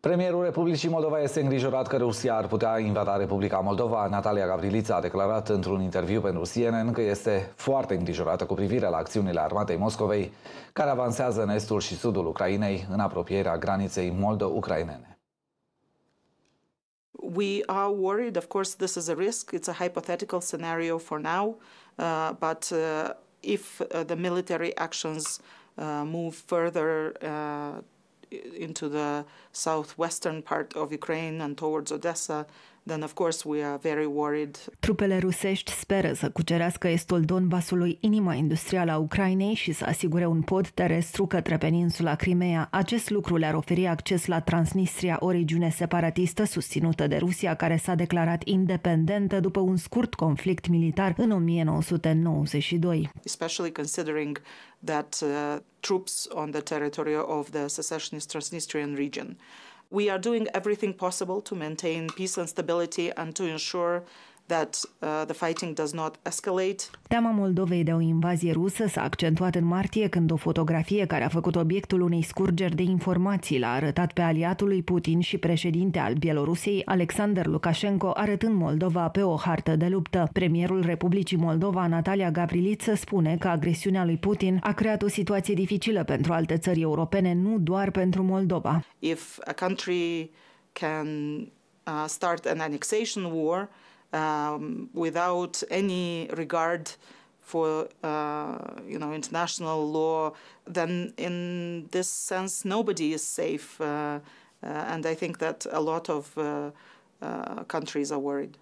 Premierul Republicii Moldova este îngrijorat că Rusia ar putea invada Republica Moldova. Natalia Gavrilița a declarat într-un interviu pentru CNN că este foarte îngrijorată cu privire la acțiunile armatei Moscovei, care avansează în estul și sudul Ucrainei, în apropierea graniței moldo-ucrainene. We are worried, of course, this is a risk. It's a hypothetical scenario for now, uh, but uh, if uh, the military actions uh, move further uh, into the southwestern part of Ukraine and towards Odessa then of course we are very worried. Trupele rusești speră să cucerească estul Donbasului, inima industrială a Ucrainei și să asigure un pod terestru către peninsula Crimea. Acest lucru le-ar oferi acces la Transnistria, o regiune separatistă susținută de Rusia, care s-a declarat independentă după un scurt conflict militar în 1992. Especially considering that uh, troops on the territory of the secessionist Transnistrian region We are doing everything possible to maintain peace and stability and to ensure that uh, the fighting does not escalate. Teama Moldovei de o invazie rusă s-a accentuat în martie când o fotografie care a făcut obiectul unei scurgeri de informații l-a arătat pe aliatul lui Putin și președinte al Bielorusiei, Alexander Lukashenko, arătând Moldova pe o hartă de luptă. Premierul Republicii Moldova, Natalia Gavriliță, spune că agresiunea lui Putin a creat o situație dificilă pentru alte țări europene, nu doar pentru Moldova. If a country can uh, start an annexation war, um, without any regard for uh, you know international law, then in this sense nobody is safe, uh, uh, and I think that a lot of uh, uh, countries are worried.